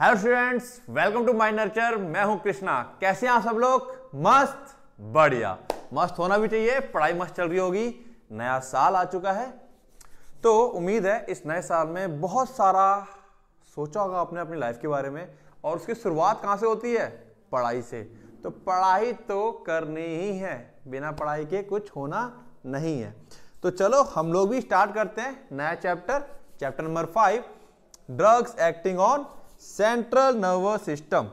hello students welcome to my Nurture मैं हूं कृष्णा कैसे हैं आप सब लोग मस्त बढ़िया मस्त होना भी चाहिए पढ़ाई मस्त चल रही होगी नया साल आ चुका है तो उम्मीद है इस नए साल में बहुत सारा सोचा होगा आपने अपनी लाइफ के बारे में और उसकी शुरुआत कहाँ से होती है पढ़ाई से तो पढ़ाई तो करनी ही है बिना पढ़ाई के कुछ होना नहीं है तो चलो हम लोग भी स्टार्ट करते हैं नया chapter chapter number five drugs acting on central nervous system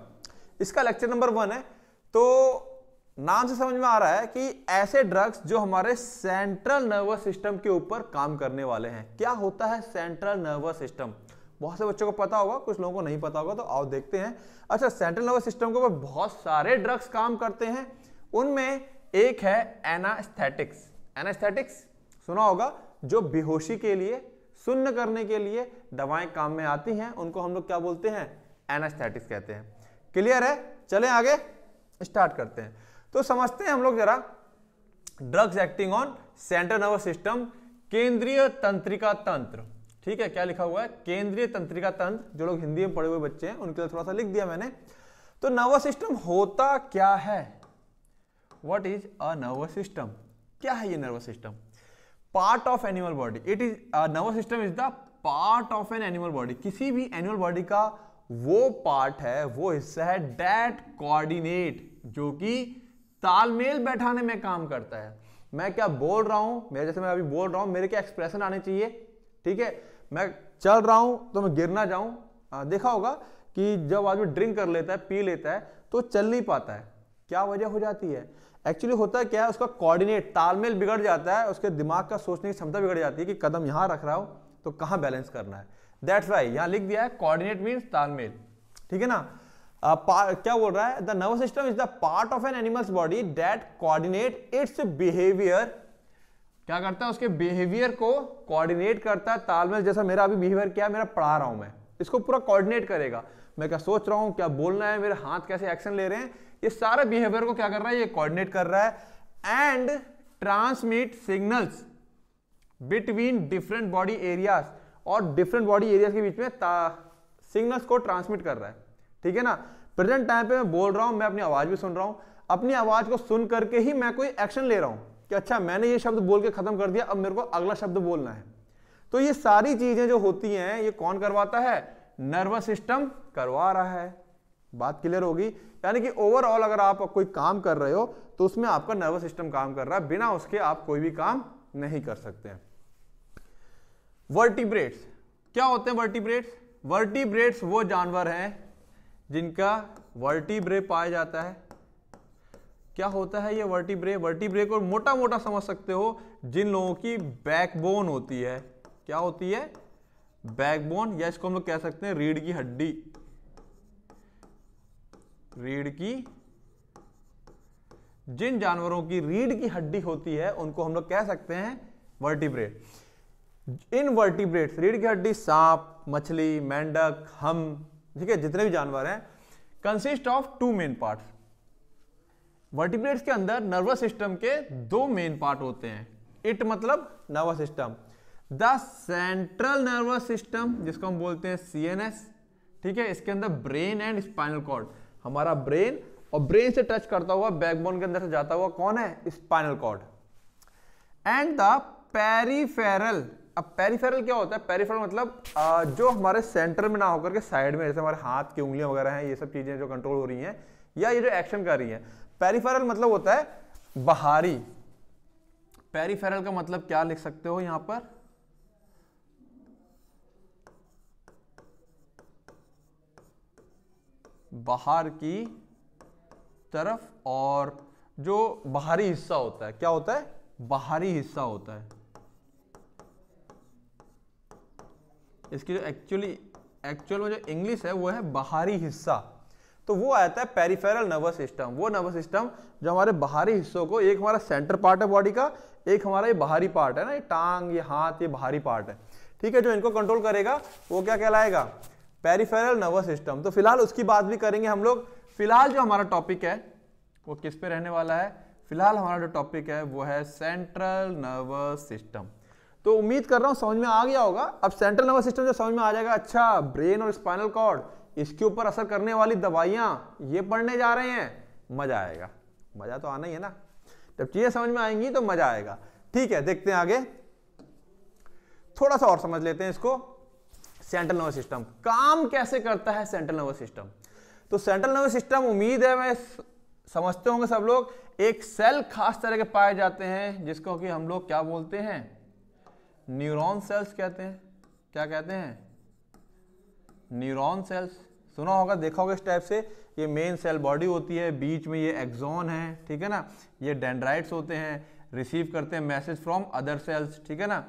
इसका लेक्चर नंबर वन है तो नाम से समझ में आ रहा है कि ऐसे ड्रग्स जो हमारे सेंट्रल नर्वस सिस्टम के ऊपर काम करने वाले हैं क्या होता है सेंट्रल नर्वस सिस्टम बहुत से बच्चों को पता होगा कुछ लोगों को नहीं पता होगा तो आओ देखते हैं अच्छा सेंट्रल नर्वस सिस्टम के ऊपर बहुत सारे ड्रग्स काम करते हैं उनमें एक है एनास्थेटिक्स एनास्थेटिक्स सुना होगा जो बेहोशी के लिए सुन्न करने के लिए दवाएं काम में आती हैं उनको हम लोग क्या बोलते हैं एनास्थेटिक्स कहते हैं क्लियर है चले आगे स्टार्ट करते हैं तो समझते हैं हम लोग जरा drugs acting on central nervous system केंद्रीय तंत्रिका तंत्र ठीक है क्या लिखा हुआ है केंद्रीय तंत्रिका तंत्र जो लोग हिंदी में पढ़े हुए बच्चे हैं उनके लिए थोड़ा सा लिख दिया मैंने तो नर्वस सिस्टम होता क्या है what is a nervous system क्या है ये nervous system part of animal body it is nervous system is the part of an animal body किसी भी एनिमल बॉडी का वो पार्ट है वो हिस्सा है डेट कोऑर्डिनेट जो कि तालमेल बैठाने में काम करता है मैं क्या बोल रहा हूं मेरे जैसे मैं अभी बोल रहा हूं मेरे क्या एक्सप्रेशन आने चाहिए ठीक है मैं चल रहा हूं तो मैं गिर ना जाऊं देखा होगा कि जब आदमी ड्रिंक कर लेता है पी लेता है तो चल नहीं पाता है क्या वजह हो जाती है एक्चुअली होता क्या है उसका कोऑर्डिनेट तालमेल बिगड़ जाता है उसके दिमाग का सोचने की क्षमता बिगड़ जाती है कि कदम यहां रख रहा हो तो कहां बैलेंस करना है दैट्स वाई यहां लिख दिया है कोऑर्डिनेट मींस तालमेल ठीक है ना Uh, क्या बोल रहा है the nervous system is the part of an animal's body that coordinate its behaviour क्या करता है उसके बिहेवियर को कोऑर्डिनेट करता है तालमेल जैसा मेरा अभी बिहेवियर क्या है मेरा पढ़ा रहा हूं मैं इसको पूरा कोऑर्डिनेट करेगा मैं क्या सोच रहा हूं क्या बोलना है मेरे हाथ कैसे एक्शन ले रहे हैं ये सारा बिहेवियर को क्या कर रहा है ये कोऑर्डिनेट कर रहा है and transmit signals between different body areas और डिफरेंट बॉडी एरियाज के बीच में सिग्नल्स को ट्रांसमिट कर रहा है ठीक है ना प्रेजेंट टाइम पे मैं बोल रहा हूं मैं अपनी आवाज भी सुन रहा हूं अपनी आवाज को सुन करके ही मैं कोई एक्शन ले रहा हूं कि अच्छा मैंने ये शब्द बोल के खत्म कर दिया अब मेरे को अगला शब्द बोलना है तो ये सारी चीजें जो होती हैं ये कौन करवाता है नर्वस सिस्टम करवा रहा है बात क्लियर होगी यानी कि ओवरऑल अगर आप कोई काम कर रहे हो तो उसमें आपका नर्वस सिस्टम काम कर रहा है बिना उसके आप कोई भी काम नहीं कर सकते हैं वर्टिब्रेट्स क्या होते हैं वर्टिब्रेट्स वर्टिब्रेट्स वो जानवर हैं जिनका वर्टिब्रे पाया जाता है क्या होता है ये वर्टिब्रे वर्टिब्रे को मोटा मोटा समझ सकते हो जिन लोगों की बैकबोन होती है क्या होती है बैकबोन या इसको हम लोग कह सकते हैं रीढ़ की हड्डी रीढ़ की जिन जानवरों की रीढ़ की हड्डी होती है उनको हम लोग कह सकते हैं वर्टिब्रेट इन वर्टिब्रेट रीढ़ की हड्डी सांप मछली मेंढक हम ठीक है जितने भी जानवर हैं consist of two main part vertebrates के अंदर नर्वस सिस्टम के दो मेन पार्ट होते हैं इट मतलब nervous system the central nervous system जिसको हम बोलते हैं सीएनएस ठीक है इसके अंदर ब्रेन एंड स्पाइनल कॉर्ड हमारा ब्रेन और ब्रेन से टच करता हुआ बैकबोन के अंदर से जाता हुआ कौन है spinal cord and the peripheral अब पेरीफेरल क्या होता है पेरीफेरल मतलब जो हमारे सेंटर में ना होकर के साइड में जैसे हमारे हाथ की उंगलियां वगैरह हैं ये सब चीजें जो कंट्रोल हो रही हैं या ये जो एक्शन कर रही है पेरीफेरल मतलब होता है बाहरी पेरीफेरल का मतलब क्या लिख सकते हो यहां पर बाहर की तरफ और जो बाहरी हिस्सा होता है क्या होता है बाहरी हिस्सा होता है इसकी जो एक्चुअली एक्चुअल में जो इंग्लिश है वो है बाहरी हिस्सा तो वो आता है पेरिफेरल नर्वस सिस्टम वो नर्वस सिस्टम जो हमारे बाहरी हिस्सों को एक हमारा सेंटर पार्ट है बॉडी का एक हमारा ये बाहरी पार्ट है ना ये टांग ये हाथ ये बाहरी पार्ट है ठीक है जो इनको कंट्रोल करेगा वो क्या कहलाएगा पेरिफेरल नर्वस सिस्टम तो फिलहाल उसकी बात भी करेंगे हम लोग फिलहाल जो हमारा टॉपिक है वो किस पे रहने वाला है फिलहाल हमारा जो टॉपिक है वो है सेंट्रल नर्वस सिस्टम तो उम्मीद कर रहा हूँ समझ में आ गया होगा अब सेंट्रल नर्वस सिस्टम जो समझ में आ जाएगा अच्छा ब्रेन और स्पाइनल कॉर्ड इसके ऊपर असर करने वाली दवाइयाँ ये पढ़ने जा रहे हैं मजा आएगा मजा तो आना ही है ना जब चीज़ें समझ में आएंगी तो मजा आएगा ठीक है देखते हैं आगे थोड़ा सा और समझ लेते हैं इसको सेंट्रल नर्वस सिस्टम काम कैसे करता है सेंट्रल नर्वस सिस्टम तो सेंट्रल नर्वस सिस्टम उम्मीद है मैं समझते होंगे सब लोग एक सेल खास तरह के पाए जाते हैं जिसको कि हम लोग क्या बोलते हैं न्यूरॉन सेल्स कहते हैं क्या कहते हैं न्यूरॉन सेल्स सुना होगा देखा होगा इस टाइप से ये मेन सेल बॉडी होती है बीच में ये एक्जोन है ठीक है ना ये डेंड्राइट्स होते हैं रिसीव करते हैं मैसेज फ्रॉम अदर सेल्स ठीक है ना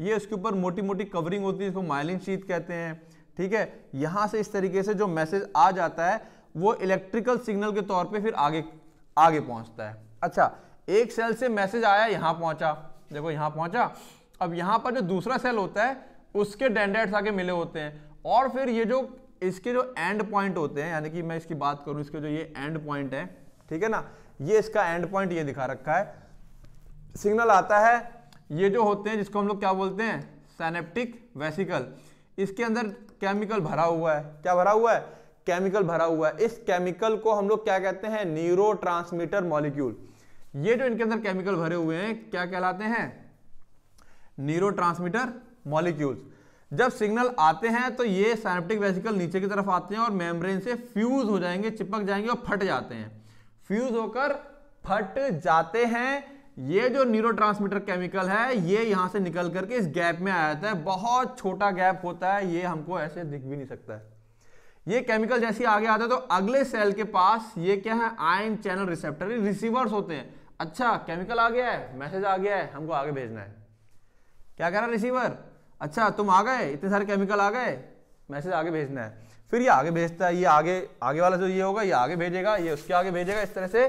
ये उसके ऊपर मोटी मोटी कवरिंग होती है इसको माइलिन शीट कहते हैं ठीक है यहाँ से इस तरीके से जो मैसेज आ जाता है वो इलेक्ट्रिकल सिग्नल के तौर पे फिर आगे आगे पहुँचता है अच्छा एक सेल से मैसेज आया यहाँ पहुँचा देखो यहाँ पहुँचा अब यहाँ पर जो दूसरा सेल होता है उसके डेंडेट्स आके मिले होते हैं और फिर ये जो इसके जो एंड पॉइंट होते हैं यानी कि मैं इसकी बात करूँ इसके जो ये एंड पॉइंट है ठीक है ना ये इसका एंड पॉइंट ये दिखा रखा है सिग्नल आता है ये जो होते हैं जिसको हम लोग क्या बोलते हैं सैनेप्टिक वेसिकल इसके अंदर केमिकल भरा हुआ है क्या भरा हुआ है केमिकल भरा हुआ है इस केमिकल को हम लोग क्या कहते हैं न्यूरो ट्रांसमीटर मॉलिक्यूल ये जो इनके अंदर केमिकल भरे हुए हैं क्या कहलाते हैं न्यूरो ट्रांसमीटर मॉलिक्यूल्स जब सिग्नल आते हैं तो ये सैनेप्टिक वेसिकल नीचे की तरफ आते हैं और मेम्ब्रेन से फ्यूज हो जाएंगे चिपक जाएंगे और फट जाते हैं फ्यूज होकर फट जाते हैं ये जो न्यूरो केमिकल है ये यहां से निकल करके इस गैप में आ जाता है बहुत छोटा गैप होता है ये हमको ऐसे दिख भी नहीं सकता है ये केमिकल जैसे आगे आता है तो अगले सेल के पास ये क्या है आयन चैनल रिसेप्टर रिसीवर्स होते हैं अच्छा केमिकल आ गया है मैसेज आ गया है हमको आगे भेजना है क्या कह रहा है रिसीवर अच्छा तुम आ गए इतने सारे केमिकल आ गए मैसेज आगे भेजना है फिर ये आगे भेजता है ये आगे आगे वाला जो ये होगा ये आगे भेजेगा ये उसके आगे भेजेगा इस तरह से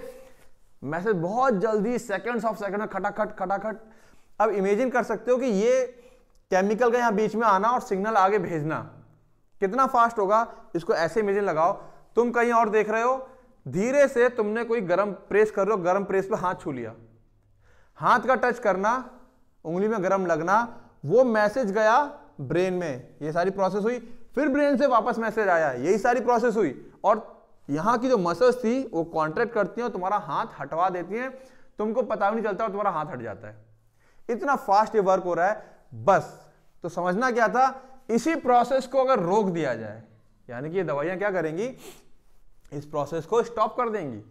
मैसेज बहुत जल्दी सेकंड्स ऑफ सेकंड में खटाखट खटाखट अब इमेजिन कर सकते हो कि ये केमिकल का यहाँ बीच में आना और सिग्नल आगे भेजना कितना फास्ट होगा इसको ऐसे इमेजिन लगाओ तुम कहीं और देख रहे हो धीरे से तुमने कोई गर्म प्रेस कर रहे हो गर्म प्रेस पे हाथ छू लिया हाथ का टच करना उंगली में गर्म लगना वो मैसेज गया ब्रेन में ये सारी प्रोसेस हुई फिर ब्रेन से वापस मैसेज आया यही सारी प्रोसेस हुई और यहाँ की जो मसल्स थी वो कॉन्ट्रैक्ट करती हैं और तुम्हारा हाथ हटवा देती हैं तुमको पता भी नहीं चलता और तुम्हारा हाथ हट जाता है इतना फास्ट ये वर्क हो रहा है बस तो समझना क्या था इसी प्रोसेस को अगर रोक दिया जाए यानी कि ये दवाइयाँ क्या करेंगी इस प्रोसेस को स्टॉप कर देंगी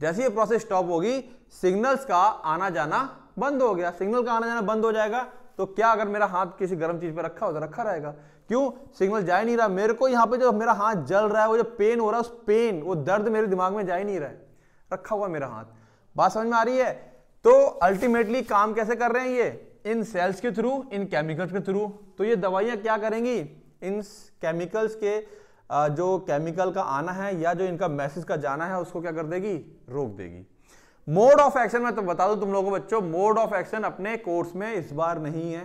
जैसे ये प्रोसेस स्टॉप होगी सिग्नल्स का आना जाना बंद हो गया सिग्नल का आना जाना बंद हो जाएगा तो क्या अगर मेरा हाथ किसी गर्म चीज पर रखा हो तो रखा रहेगा क्यों सिग्नल जा ही नहीं रहा मेरे को यहाँ पे जो मेरा हाथ जल रहा है वो जो पेन हो रहा है उस पेन वो दर्द मेरे दिमाग में जा ही नहीं रहा है रखा हुआ मेरा हाथ बात समझ में आ रही है तो अल्टीमेटली काम कैसे कर रहे हैं ये इन सेल्स के थ्रू इन केमिकल्स के थ्रू तो ये दवाइयां क्या करेंगी इन केमिकल्स के जो केमिकल का आना है या जो इनका मैसेज का जाना है उसको क्या कर देगी रोक देगी मोड ऑफ एक्शन में तो बता दू तुम लोगों बच्चों मोड ऑफ एक्शन अपने कोर्स में इस बार नहीं है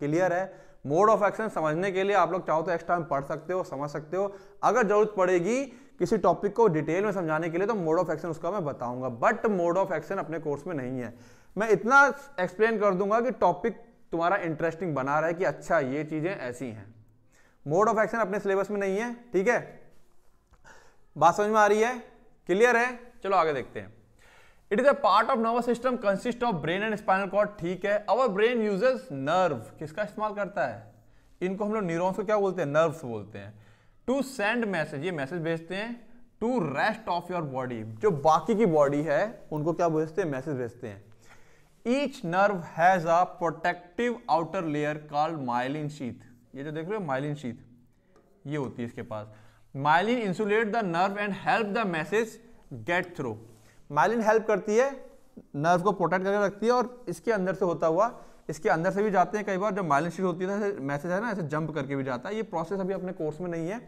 क्लियर है मोड ऑफ एक्शन समझने के लिए आप लोग चाहो तो एक्स्ट्रा में पढ़ सकते हो समझ सकते हो अगर जरूरत पड़ेगी किसी टॉपिक को डिटेल में समझाने के लिए तो मोड ऑफ एक्शन उसका मैं बताऊंगा बट मोड ऑफ एक्शन अपने कोर्स में नहीं है मैं इतना एक्सप्लेन कर दूंगा कि टॉपिक तुम्हारा इंटरेस्टिंग बना रहा है कि अच्छा ये चीजें ऐसी हैं मोड ऑफ एक्शन अपने सिलेबस में नहीं है ठीक है बात समझ में आ रही है क्लियर है चलो आगे देखते हैं it is a part of nervous system consist of brain and spinal cord ठीक है अवर ब्रेन यूजेस नर्व किसका इस्तेमाल करता है इनको हम लोग न्यूरॉन्स को क्या बोलते हैं नर्व्स बोलते हैं टू सेंड मैसेज ये मैसेज भेजते हैं to rest of your body जो बाकी की बॉडी है उनको क्या भेजते हैं मैसेज भेजते हैं each nerve has a protective outer layer called myelin sheath ये जो देख रहे हो माइलिन शीथ ये होती है इसके पास myelin insulate the nerve and help the message get through myelin help करती है नर्व को प्रोटेक्ट करके रखती है और इसके अंदर से होता हुआ इसके अंदर से भी जाते हैं कई बार जब माइलिन शीट होती है मैसेज है ना ऐसे जंप करके भी जाता है ये प्रोसेस अभी अपने कोर्स में नहीं है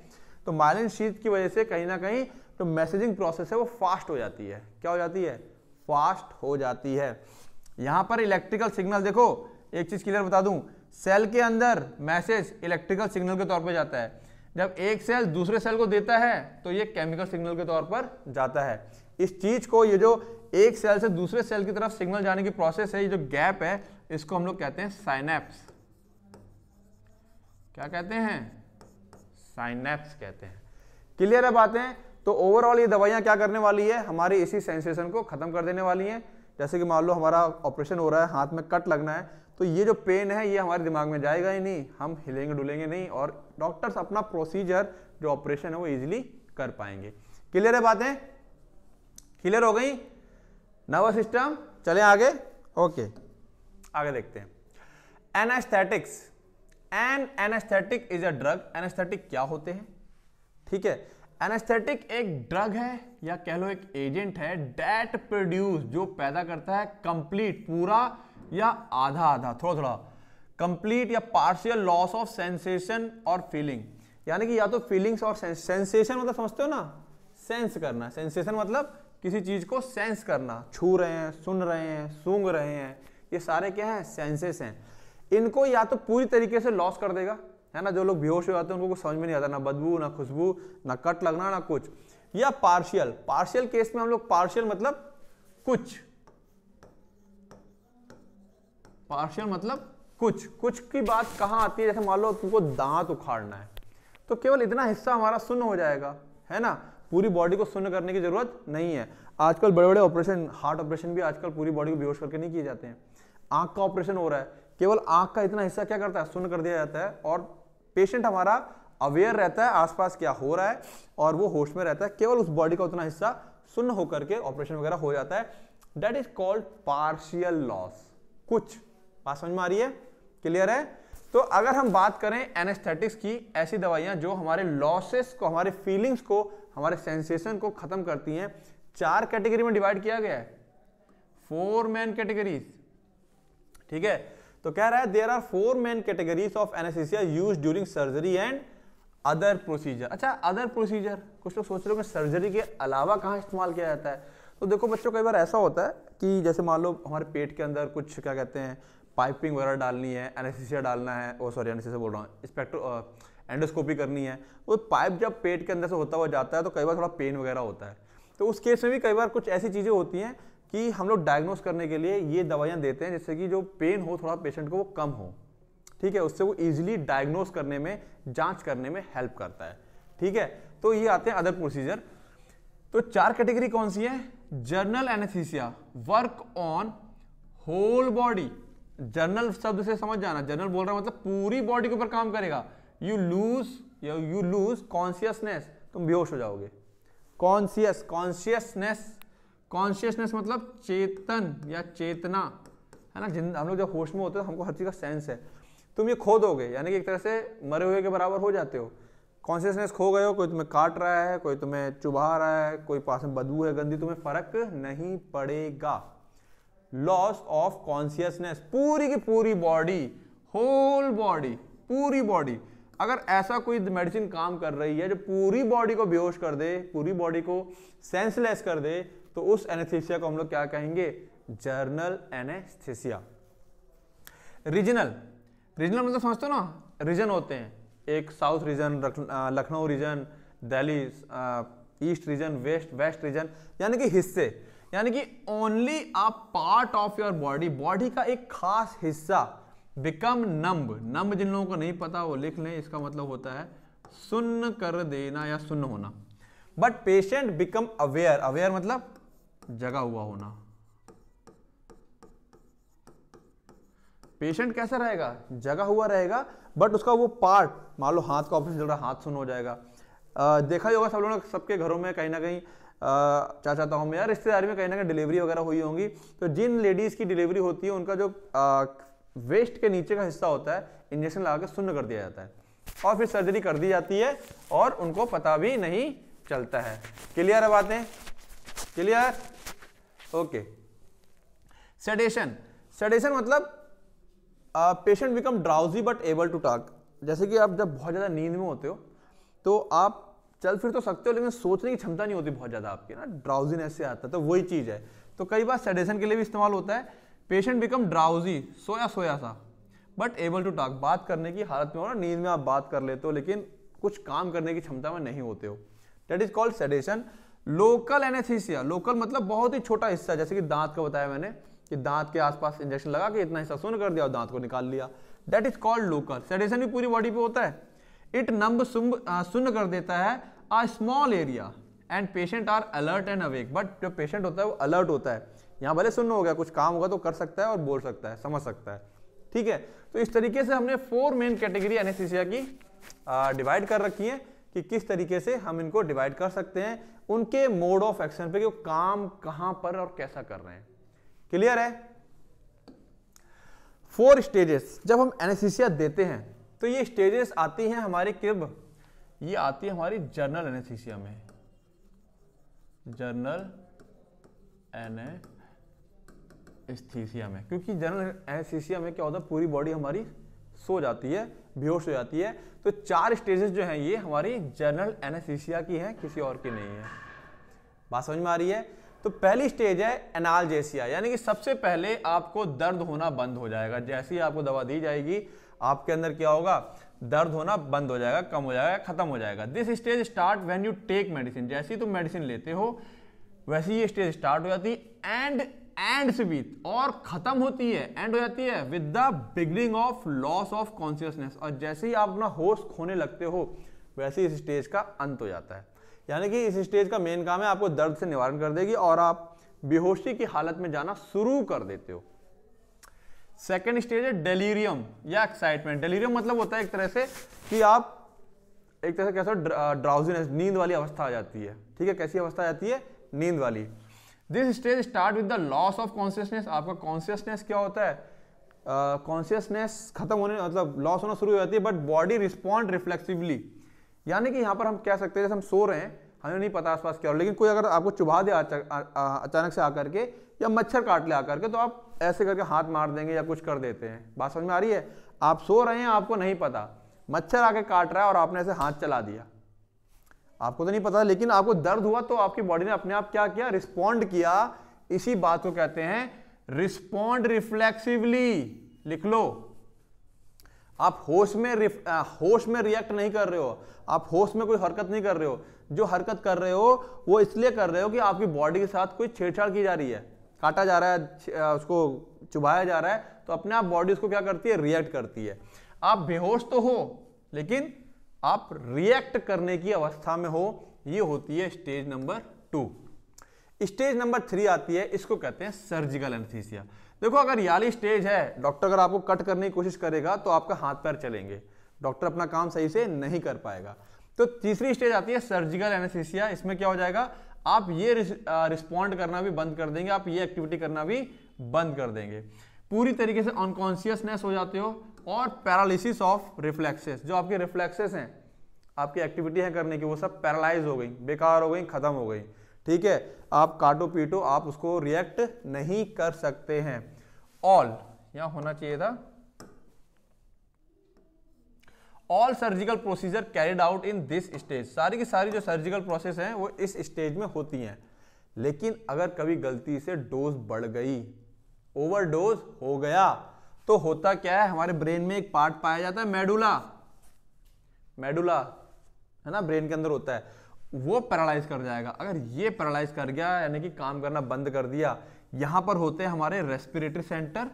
तो माइलिन शीट की वजह से कहीं ना कहीं जो तो मैसेजिंग प्रोसेस है वो फास्ट हो जाती है क्या हो जाती है फास्ट हो जाती है यहाँ पर इलेक्ट्रिकल सिग्नल देखो एक चीज़ क्लियर बता दूँ सेल के अंदर मैसेज इलेक्ट्रिकल सिग्नल के तौर पर जाता है जब एक सेल दूसरे सेल को देता है तो ये केमिकल सिग्नल के तौर पर जाता है इस चीज को ये जो एक सेल से दूसरे सेल की तरफ सिग्नल जाने की प्रोसेस है ये जो गैप है इसको हम लोग कहते हैं साइनेप्स क्या कहते हैं साइनेप्स कहते हैं क्लियर है बातें तो ओवरऑल ये दवाइयां क्या करने वाली है हमारे इसी सेंसेशन को खत्म कर देने वाली है जैसे कि मान लो हमारा ऑपरेशन हो रहा है हाथ में कट लगना है तो ये जो पेन है ये हमारे दिमाग में जाएगा ही नहीं हम हिलेंगे डुलेंगे नहीं और डॉक्टर्स अपना प्रोसीजर जो ऑपरेशन है वो इजीली कर पाएंगे क्लियर है बातें क्लियर हो गई नर्वस सिस्टम चले आगे ओके आगे देखते हैं anaesthetics an anaesthetic is a drug anaesthetic क्या होते हैं ठीक है एनास्थेटिक एक ड्रग है या कह लो एक एजेंट है डेट प्रोड्यूस जो पैदा करता है कंप्लीट पूरा या आधा आधा थोड़ा थोड़ा कंप्लीट या पार्शियल लॉस ऑफ सेंसेशन और फीलिंग यानी कि या तो फीलिंग्स और सेंसेशन मतलब समझते हो ना सेंस करना सेंसेशन मतलब किसी चीज़ को सेंस करना छू रहे हैं सुन रहे हैं सूंघ रहे हैं ये सारे क्या हैं सेंसेस हैं इनको या तो पूरी तरीके से लॉस कर देगा है ना जो लोग बेहोश हो जाते हैं उनको कुछ समझ में नहीं आता ना बदबू ना खुशबू ना कट लगना ना कुछ या पार्शियल पार्शियल केस में हम लोग पार्शियल मतलब कुछ पार्शियल मतलब कुछ कुछ की बात कहाँ आती है जैसे मान लो तुमको दांत उखाड़ना है तो केवल इतना हिस्सा हमारा सुन हो जाएगा है ना पूरी बॉडी को शून्य करने की जरूरत नहीं है आजकल बड़े बड़े ऑपरेशन हार्ट ऑपरेशन भी आजकल पूरी बॉडी को बेहोश करके नहीं किए जाते हैं आंख का ऑपरेशन हो रहा है केवल आंख का इतना हिस्सा क्या करता है शून्य कर दिया जाता है और पेशेंट हमारा अवेयर रहता है आसपास क्या हो रहा है और वो होश में रहता है केवल उस बॉडी का उतना हिस्सा शून्य होकर के ऑपरेशन वगैरह हो जाता है that is called partial loss कुछ बात समझ में आ रही है क्लियर है तो अगर हम बात करें एनेस्थेटिक्स की ऐसी दवाइयां जो हमारे लॉसेस को हमारे फीलिंग्स को हमारे सेंसेशन को ख़त्म करती हैं चार कैटेगरी में डिवाइड किया गया है फोर मैन कैटेगरीज ठीक है तो कह रहा है there are four main categories of anaesthesia use during surgery and other procedure अच्छा अदर प्रोसीजर कुछ लोग सोच रहे हो कि सर्जरी के अलावा कहाँ इस्तेमाल किया जाता है तो देखो बच्चों कई बार ऐसा होता है कि जैसे मान लो हमारे पेट के अंदर कुछ क्या कहते हैं पाइपिंग वगैरह डालनी है एनेस्थीसिया डालना है ओ सॉरी एनेस्थीसिया बोल रहा हूँ स्पेक्ट्रो एंडोस्कोपी करनी है वो पाइप जब पेट के अंदर से होता हुआ जाता है तो कई बार थोड़ा पेन वगैरह होता है तो उस केस में भी कई बार कुछ ऐसी चीज़ें होती हैं कि हम लोग डायग्नोस करने के लिए ये दवाइयाँ देते हैं जिससे कि जो पेन हो थोड़ा पेशेंट को वो कम हो ठीक है उससे वो ईजिली डायग्नोस करने में जाँच करने में हेल्प करता है ठीक है तो ये आते हैं अदर प्रोसीजर तो चार कैटेगरी कौन सी है general anaesthesia work on whole body general शब्द से समझ जाना जनरल बोल रहा मतलब पूरी बॉडी के ऊपर काम करेगा you lose you lose consciousness तुम बेहोश हो जाओगे कॉन्सियस कॉन्सियसनेस कॉन्सियसनेस मतलब चेतन या चेतना है ना जिन हम लोग जब होश में होते हैं हमको हर चीज़ का सेंस है तुम ये खो दोगे यानी कि एक तरह से मरे हुए के बराबर हो जाते हो कॉन्सियसनेस खो गए हो कोई तुम्हें काट रहा है कोई तुम्हें चुभा रहा है कोई पास में बदबू है गंदी तुम्हें फर्क नहीं पड़ेगा लॉस ऑफ कॉन्सियसनेस पूरी की पूरी बॉडी होल बॉडी पूरी बॉडी अगर ऐसा कोई मेडिसिन काम कर रही है जो पूरी बॉडी को बेहोश कर दे पूरी बॉडी को सेंसलेस कर दे तो उस एनेस्थीसिया को हम लोग क्या कहेंगे जर्नल एनेस्थीसिया रीजनल रीजनल मतलब समझते हो ना रीजन होते हैं एक south region Lucknow region Delhi east region west west region यानी कि हिस्से यानी कि only a part of your body body का एक खास हिस्सा बिकम नंब नंब जिन लोगों को नहीं पता वो लिख लें इसका मतलब होता है सुन्न कर देना या सुन्न होना but patient become aware aware मतलब जगा हुआ होना पेशेंट कैसा रहेगा जगा हुआ रहेगा बट उसका वो पार्ट मान लो हाथ का ऑपरेशन चल रहा हाथ सुन हो जाएगा आ, देखा ही होगा सब ने सबके घरों में कहीं ना कहीं क्या चाहता हूँ मैं यार रिश्तेदारी में कहीं ना कहीं डिलीवरी वगैरह हुई होंगी तो जिन लेडीज़ की डिलीवरी होती है उनका जो वेस्ट के नीचे का हिस्सा होता है इंजेक्शन लगा के सुन्न कर दिया जाता है और फिर सर्जरी कर दी जाती है और उनको पता भी नहीं चलता है क्लियर है बातें क्लियर ओके सेडेशन सेडेशन मतलब patient become drowsy but able to talk जैसे कि आप जब बहुत ज़्यादा नींद में होते हो तो आप चल फिर तो सकते हो लेकिन सोचने की क्षमता नहीं होती बहुत ज़्यादा आपकी ना ड्राउजीनेस से आता है तो वही चीज़ है तो कई बार सेडेशन के लिए भी इस्तेमाल होता है पेशेंट बिकम ड्राउजी सोया सोया सा बट एबल टू टॉक बात करने की हालत में हो ना नींद में आप बात कर लेते हो लेकिन कुछ काम करने की क्षमता में नहीं होते हो that is called sedation local anaesthesia local मतलब बहुत ही छोटा हिस्सा जैसे कि दांत का बताया मैंने कि दांत के आसपास इंजेक्शन लगा के इतना हिस्सा सुन कर दिया और दांत को निकाल लिया that is called local sedation भी पूरी बॉडी पे होता है इट नंब सुन कर देता है a small area and patient are alert and awake but जो पेशेंट होता है वो अलर्ट होता है यहाँ भले सुन हो गया कुछ काम होगा तो कर सकता है और बोल सकता है समझ सकता है ठीक है तो इस तरीके से हमने फोर मेन कैटेगरी एनेस्थीसिया की डिवाइड कर रखी है कि किस तरीके से हम इनको डिवाइड कर सकते हैं उनके मोड ऑफ एक्शन पे कि वो काम कहां पर और कैसा कर रहे हैं क्लियर है फोर स्टेजेस जब हम एनेस्थीसिया देते हैं तो ये स्टेजेस आती हैं हमारे किब ये आती है हमारी जर्नल एनेस्थीसिया में जर्नल एनेस्थीसिया में क्योंकि जर्नल एनेस्थीसिया में क्या होता है पूरी बॉडी हमारी सो जाती है बेहोश हो जाती है तो चार स्टेजेस जो हैं ये हमारी जर्नल एनेस्थीसिया की हैं किसी और की नहीं है बात समझ में आ रही है तो पहली स्टेज है एनालजेसिया यानी कि सबसे पहले आपको दर्द होना बंद हो जाएगा जैसे ही आपको दवा दी जाएगी आपके अंदर क्या होगा दर्द होना बंद हो जाएगा कम हो जाएगा खत्म हो जाएगा this stage start when you take medicine जैसे ही तुम मेडिसिन लेते हो वैसे ही ये स्टेज स्टार्ट हो जाती है एंड एंड विथ और खत्म होती है एंड हो जाती है with the beginning of loss of consciousness और जैसे ही आप अपना होश खोने लगते हो वैसे ही इस स्टेज का अंत हो जाता है यानी कि इस स्टेज का मेन काम है आपको दर्द से निवारण कर देगी और आप बेहोशी की हालत में जाना शुरू कर देते हो सेकेंड स्टेज है डेलीरियम या एक्साइटमेंट डेलीरियम मतलब होता है एक तरह से कि आप एक तरह से कैसे ड्राउजीनेस नींद वाली अवस्था आ जाती है ठीक है कैसी अवस्था आ जाती है नींद वाली this stage start with the loss of consciousness आपका कॉन्सियसनेस क्या होता है कॉन्सियसनेस uh, खत्म होने मतलब लॉस होना शुरू हो जाती है बट बॉडी रिस्पॉन्ड रिफ्लेक्सिवली यानी कि यहाँ पर हम कह सकते हैं जैसे हम सो रहे हैं हमें नहीं पता आसपास क्या हो लेकिन कोई अगर आपको चुभा दे अचानक से आकर के या मच्छर काट ले आकर के तो आप ऐसे करके हाथ मार देंगे या कुछ कर देते हैं बात समझ में आ रही है आप सो रहे हैं आपको नहीं पता मच्छर आके काट रहा है और आपने ऐसे हाथ चला दिया आपको तो नहीं पता लेकिन आपको दर्द हुआ तो आपकी बॉडी ने अपने आप क्या किया रिस्पॉन्ड किया इसी बात को कहते हैं रिस्पॉन्ड रिफ्लेक्सिवली लिख लो आप होश में होश में रिएक्ट नहीं कर रहे हो आप होश में कोई हरकत नहीं कर रहे हो जो हरकत कर रहे हो वो इसलिए कर रहे हो कि आपकी बॉडी के साथ कोई छेड़छाड़ की जा रही है काटा जा रहा है उसको चुभाया जा रहा है तो अपने आप बॉडी उसको क्या करती है रिएक्ट करती है आप बेहोश तो हो लेकिन आप रिएक्ट करने की अवस्था में हो ये होती है stage number two stage number three आती है इसको कहते हैं सर्जिकल एनस्थीसिया देखो अगर याली स्टेज है डॉक्टर अगर आपको कट करने की कोशिश करेगा तो आपका हाथ पैर चलेंगे डॉक्टर अपना काम सही से नहीं कर पाएगा तो तीसरी स्टेज आती है सर्जिकल एनेस्थीसिया इसमें क्या हो जाएगा आप ये रिस्पॉन्ड करना भी बंद कर देंगे आप ये एक्टिविटी करना भी बंद कर देंगे पूरी तरीके से अनकॉन्सियसनेस हो जाते हो और पैरालिसिस ऑफ रिफ्लेक्सेस जो आपके रिफ्लेक्सेस हैं आपकी एक्टिविटी है करने की वो सब पैरालाइज हो गई बेकार हो गई खत्म हो गई ठीक है आप काटो पीटो आप उसको रिएक्ट नहीं कर सकते हैं ऑल यहाँ होना चाहिए था all surgical procedure carried out in this stage सारी की सारी जो सर्जिकल प्रोसेस हैं वो इस स्टेज में होती हैं लेकिन अगर कभी गलती से डोज बढ़ गई ओवरडोज हो गया तो होता क्या है हमारे ब्रेन में एक पार्ट पाया जाता है मेडुला मेडुला है ना ब्रेन के अंदर होता है वो पैरालाइज कर जाएगा अगर ये पैरालाइज कर गया यानी कि काम करना बंद कर दिया यहां पर होते हैं हमारे रेस्पिरेटरी सेंटर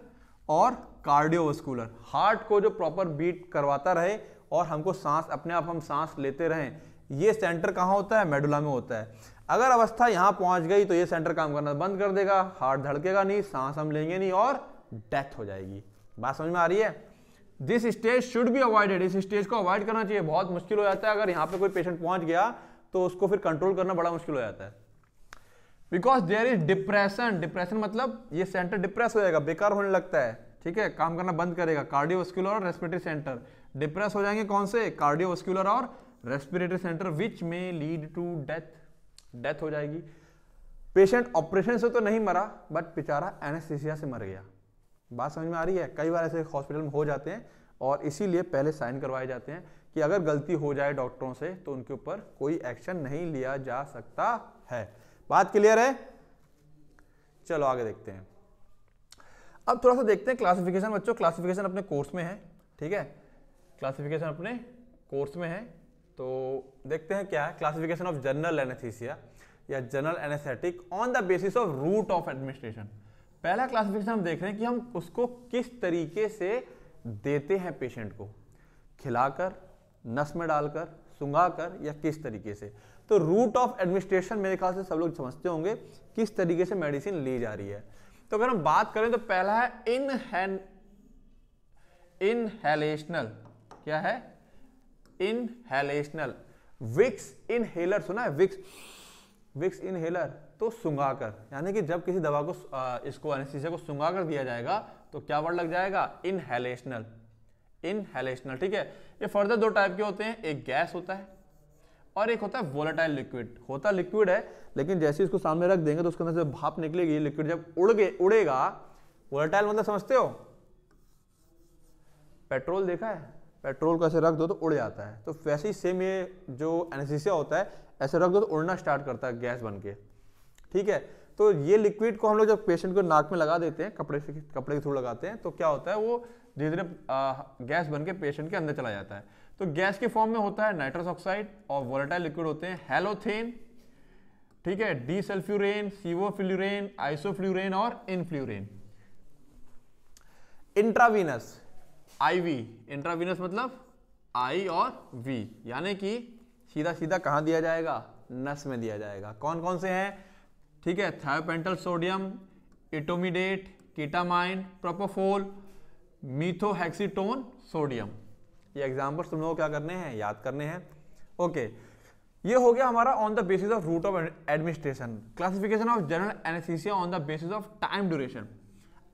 और कार्डियोवस्कुलर हार्ट को जो प्रॉपर बीट करवाता रहे और हमको सांस अपने आप हम सांस लेते रहें ये सेंटर कहाँ होता है मेडुला में होता है अगर अवस्था यहाँ पहुँच गई तो ये सेंटर काम करना बंद कर देगा हार्ट धड़केगा नहीं सांस हम लेंगे नहीं और डेथ हो जाएगी बात समझ में आ रही है this stage should be avoided इस स्टेज को अवॉइड करना चाहिए बहुत मुश्किल हो जाता है अगर यहाँ पर कोई पेशेंट पहुँच गया तो उसको फिर कंट्रोल करना बड़ा मुश्किल हो जाता है because there is depression depression मतलब ये सेंटर डिप्रेस हो जाएगा बेकार होने लगता है ठीक है काम करना बंद करेगा कार्डियोस्कुलर और रेस्पिरेटरी सेंटर डिप्रेस हो जाएंगे कौन से कार्डियोवास्कुलर और रेस्पिरेटरी सेंटर विच में लीड टू डेथ डेथ हो जाएगी पेशेंट ऑपरेशन से तो नहीं मरा बट बेचारा एनेस्थिसिया से मर गया बात समझ में आ रही है कई बार ऐसे हॉस्पिटल में हो जाते हैं और इसीलिए पहले साइन करवाए जाते हैं कि अगर गलती हो जाए डॉक्टरों से तो उनके ऊपर कोई एक्शन नहीं लिया जा सकता है बात क्लियर है चलो आगे देखते हैं अब थोड़ा सा देखते हैं क्लासिफिकेशन बच्चों क्लासिफिकेशन अपने कोर्स में है ठीक है क्लासिफिकेशन अपने कोर्स में है तो देखते हैं क्या है क्लासिफिकेशन ऑफ जनरल एनेस्थीसिया या general anaesthetic on the basis of route of administration पहला क्लासिफिकेशन हम देख रहे हैं कि हम उसको किस तरीके से देते हैं पेशेंट को खिलाकर नस में डालकर सुंगाकर या किस तरीके से तो रूट ऑफ एडमिनिस्ट्रेशन मेरे ख्याल से सब लोग समझते होंगे किस तरीके से मेडिसिन ली जा रही है तो अगर हम बात करें तो पहला है इनहेन इनहेलेशनल क्या है इनहेलेशनल विक्स इनहेलर सुना है विक्स विक्स इनहेलर तो सुंगाकर यानी कि जब किसी दवा को इसको एनेस्थीसिया को सुंगाकर दिया जाएगा तो क्या वर्ड लग जाएगा इनहेलेशनल इनहेलेशनल ठीक है ये फर्दर दो टाइप के होते हैं एक गैस होता है और एक होता है वोलेटाइल लिक्विड होता लिक्विड है लेकिन जैसे इसको सामने रख देंगे तो उसके अंदर से भाप निकलेगी लिक्विड जब उड़ गए उड़ेगा वोलेटाइल मतलब समझते हो पेट्रोल देखा है पेट्रोल को ऐसे रख दो तो उड़ जाता है तो वैसे ही सेम ये जो एनेस्थीसिया होता है ऐसे रख दो तो उड़ना स्टार्ट करता है गैस बन के ठीक है तो ये लिक्विड को हम लोग जब पेशेंट को नाक में लगा देते हैं कपड़े से कपड़े के थ्रू लगाते हैं तो क्या होता है वो धीरे धीरे गैस बन के पेशेंट के अंदर चला जाता है तो गैस के फॉर्म में होता है नाइट्रस ऑक्साइड और वोलेटाइल लिक्विड होते हैं हेलोथेन ठीक है डी सल्फ्यूरेन सीवोफ्ल्यूरेन आइसोफ्ल्यूरेन और enflurane intravenous I V intravenous मतलब आई और वी यानी कि सीधा सीधा कहाँ दिया जाएगा नस में दिया जाएगा कौन कौन से हैं ठीक है thiopental sodium etomidate ketamine propofol methohexitone sodium ये एग्जाम्पल्स तुम लोग क्या करने हैं याद करने हैं ओके ये हो गया हमारा on the basis of route of administration classification of general anaesthesia on the basis of time duration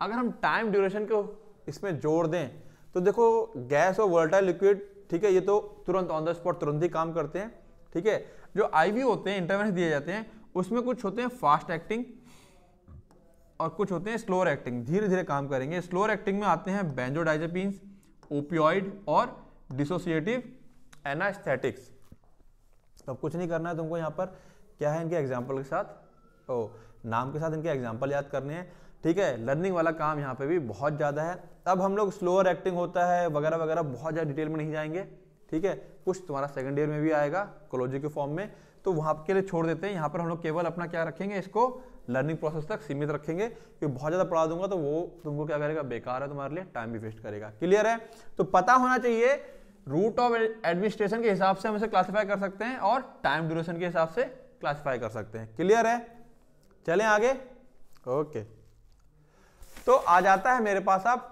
अगर हम टाइम ड्यूरेशन को इसमें जोड़ दें तो देखो गैस और वर्टाइल लिक्विड ठीक है ये तो तुरंत ऑन द स्पॉट तुरंत ही काम करते हैं ठीक है जो आईवी होते हैं इंटरवेंस दिए जाते हैं उसमें कुछ होते हैं फास्ट एक्टिंग और कुछ होते हैं स्लोअर एक्टिंग धीरे धीरे काम करेंगे स्लोअर एक्टिंग में आते हैं बेंजोडाइजेपीन्स ओपियोइड और डिसोसिएटिव एनास्थेटिक्स अब कुछ नहीं करना है तुमको यहाँ पर क्या है इनके एग्जाम्पल के साथ ओ नाम के साथ इनके एग्जाम्पल याद करने हैं ठीक है लर्निंग वाला काम यहाँ पे भी बहुत ज़्यादा है तब हम लोग स्लोअर एक्टिंग होता है वगैरह वगैरह बहुत ज़्यादा डिटेल में नहीं जाएंगे ठीक है कुछ तुम्हारा सेकेंड ईयर में भी आएगा कोलोजी के फॉर्म में तो वहाँ के लिए छोड़ देते हैं यहाँ पर हम लोग केवल अपना क्या रखेंगे इसको लर्निंग प्रोसेस तक सीमित रखेंगे क्योंकि बहुत ज़्यादा पढ़ा दूंगा तो वो तुमको क्या करेगा बेकार है तुम्हारे लिए टाइम भी वेस्ट करेगा क्लियर है तो पता होना चाहिए रूट ऑफ एडमिनिस्ट्रेशन के हिसाब से हम इसे क्लासीफाई कर सकते हैं और टाइम ड्यूरेशन के हिसाब से क्लासीफाई कर सकते हैं क्लियर है चलें आगे ओके तो आ जाता है मेरे पास आप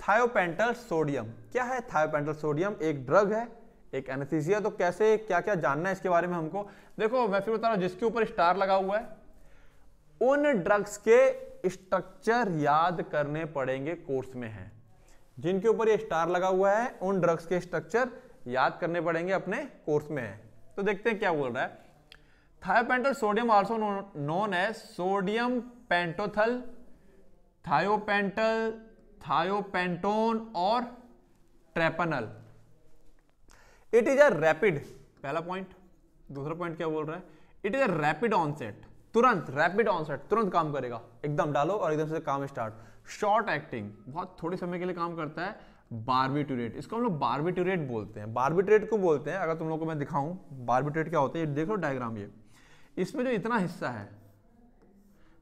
थायोपेंटल सोडियम क्या है थायोपेंटल सोडियम एक ड्रग है एक एनेस्थीसिया तो कैसे क्या क्या जानना है इसके बारे में हमको देखो मैं फिर बता रहा हूं जिसके ऊपर स्टार लगा हुआ है उन ड्रग्स के स्ट्रक्चर याद करने पड़ेंगे कोर्स में है जिनके ऊपर ये स्टार लगा हुआ है उन ड्रग्स के स्ट्रक्चर याद करने पड़ेंगे अपने कोर्स में है तो देखते हैं क्या बोल रहा है थायोपेंटल सोडियम आल्सो नोन है सोडियम पेंटोथल थायोपेंटल थायोपेंटोन और Trapanal it is a rapid पहला पॉइंट दूसरा पॉइंट क्या बोल रहा है it is a rapid onset तुरंत रैपिड ऑनसेट तुरंत काम करेगा एकदम डालो और एकदम से काम स्टार्ट शॉर्ट एक्टिंग बहुत थोड़े समय के लिए काम करता है बार्बिट्यूरेट इसको हम लोग बार्बिट्यूरेट बोलते हैं बार्बिट्यूरेट को बोलते हैं अगर तुम लोग को मैं दिखाऊं बार्बिट्यूरेट क्या होता है देख देखो डायग्राम ये इसमें जो इतना हिस्सा है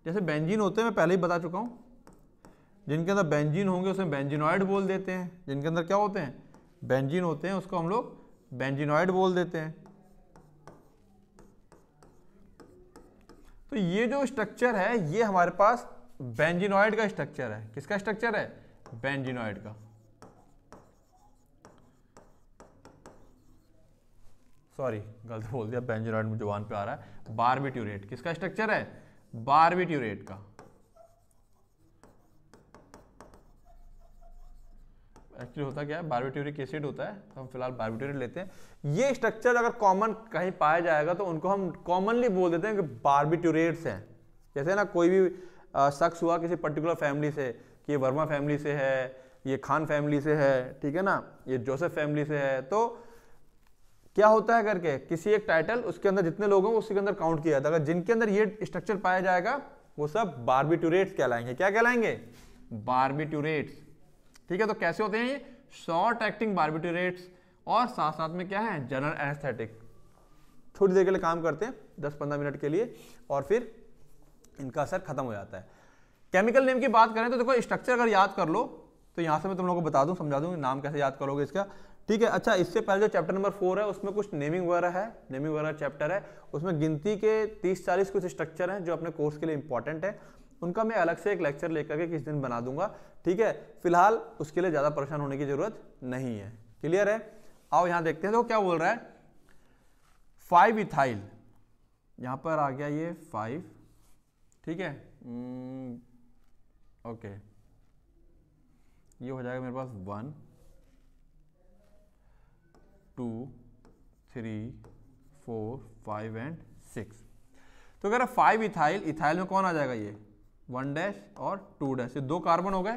जैसे बेंजीन होते हैं मैं पहले ही बता चुका हूं जिनके अंदर बेंजीन होंगे उसे बेंजिनॉइड बोल देते हैं जिनके अंदर क्या होते हैं बेंजीन होते हैं उसको हम लोग बेंजिनॉइड बोल देते हैं तो ये जो स्ट्रक्चर है ये हमारे पास बेंजिनॉइड का स्ट्रक्चर है किसका स्ट्रक्चर है बेंजिनॉइड का सॉरी गलत बोल दिया बेंजिनॉइड मुझे जुबान पे आ रहा है बारबिट्यूरेट किसका स्ट्रक्चर है बारबिट्यूरेट का एक्चुअली होता क्या है बारबेट्यूरिक एसिड होता है तो हम फिलहाल बारबेट्यूरिक लेते हैं ये स्ट्रक्चर अगर कॉमन कहीं पाया जाएगा तो उनको हम कॉमनली बोल देते हैं कि बारबिट्यूरेट्स हैं जैसे ना कोई भी शख्स हुआ किसी पर्टिकुलर फैमिली से कि ये वर्मा फैमिली से है ये खान फैमिली से है ठीक है ना ये जोसेफ फैमिली से है तो क्या होता है करके किसी एक टाइटल उसके अंदर जितने लोग हों उसके अंदर काउंट किया जाता है अगर जिनके अंदर ये स्ट्रक्चर पाया जाएगा वो सब बारबिट्यूरेट्स कहलाएंगे क्या कहलाएंगे बारबिट्यूरेट्स ठीक है तो कैसे होते हैं ये शॉर्ट एक्टिंग बार्बिटरेट्स और साथ साथ में क्या है जनरल एनेस्थेटिक थोड़ी देर के लिए काम करते हैं 10-15 मिनट के लिए और फिर इनका असर खत्म हो जाता है केमिकल नेम की बात करें तो देखो स्ट्रक्चर अगर याद कर लो तो यहाँ से मैं तुम लोगों को बता दूँ समझा दूँ नाम कैसे याद करोगे इसका ठीक है अच्छा इससे पहले जो चैप्टर नंबर फोर है उसमें कुछ नेमिंग वगैरह है नेमिंग वगैरह चैप्टर है उसमें गिनती के तीस चालीस कुछ स्ट्रक्चर हैं जो अपने कोर्स के लिए इंपॉर्टेंट है उनका मैं अलग से एक लेक्चर लेकर के किस दिन बना दूंगा ठीक है फिलहाल उसके लिए ज़्यादा परेशान होने की ज़रूरत नहीं है क्लियर है आओ यहाँ देखते हैं तो क्या बोल रहा है फाइव इथाइल यहाँ पर आ गया ये फाइव ठीक है ओके hmm, ये हो जाएगा मेरे पास one two three four five and six तो कह रहा फाइव इथाइल इथाइल में कौन आ जाएगा ये वन डैश और टू डैश ये दो कार्बन हो गए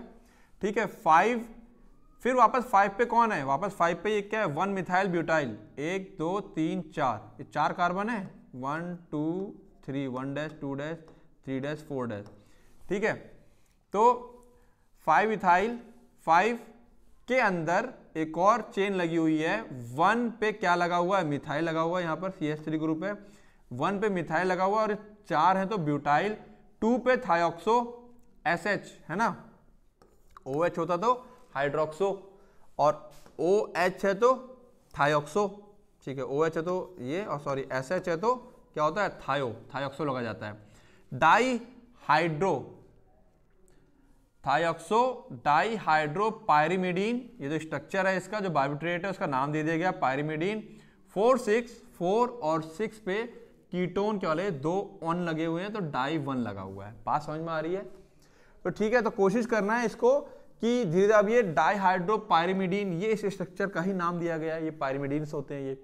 ठीक है फाइव फिर वापस फाइव पे कौन है वापस फाइव पे ये क्या है वन मिथाइल ब्यूटाइल एक दो तीन चार ये चार कार्बन है one two three one dash two dash three dash four dash ठीक है तो फाइव इथाइल फाइव के अंदर एक और चेन लगी हुई है वन पे क्या लगा हुआ है मिथाइल लगा हुआ है यहाँ पर सी एस थ्री ग्रुप है वन पे मिथाइल लगा हुआ है और चार है तो ब्यूटाइल टू पे थायोक्सो एस एच है ना ओ OH होता तो हाइड्रोक्सो और ओ OH है तो थायोक्सो ठीक है ओ OH है तो ये और सॉरी एस एच है तो क्या होता है थायो थायोक्सो लगा जाता है dihydro thioxo dihydro pyrimidine ये जो स्ट्रक्चर है इसका जो बायोट्रेट है उसका नाम दे दिया गया पायरिमिडीन फोर सिक्स फोर और सिक्स पे कीटोन क्या वाले दो ऑन लगे हुए हैं तो डाई वन लगा हुआ है बात समझ में आ रही है तो ठीक है तो कोशिश करना है इसको कि धीरे धीरे अब ये डाईहाइड्रोपायरिमिडीन ये इस स्ट्रक्चर का ही नाम दिया गया है ये पायरिमिडीन्स होते हैं ये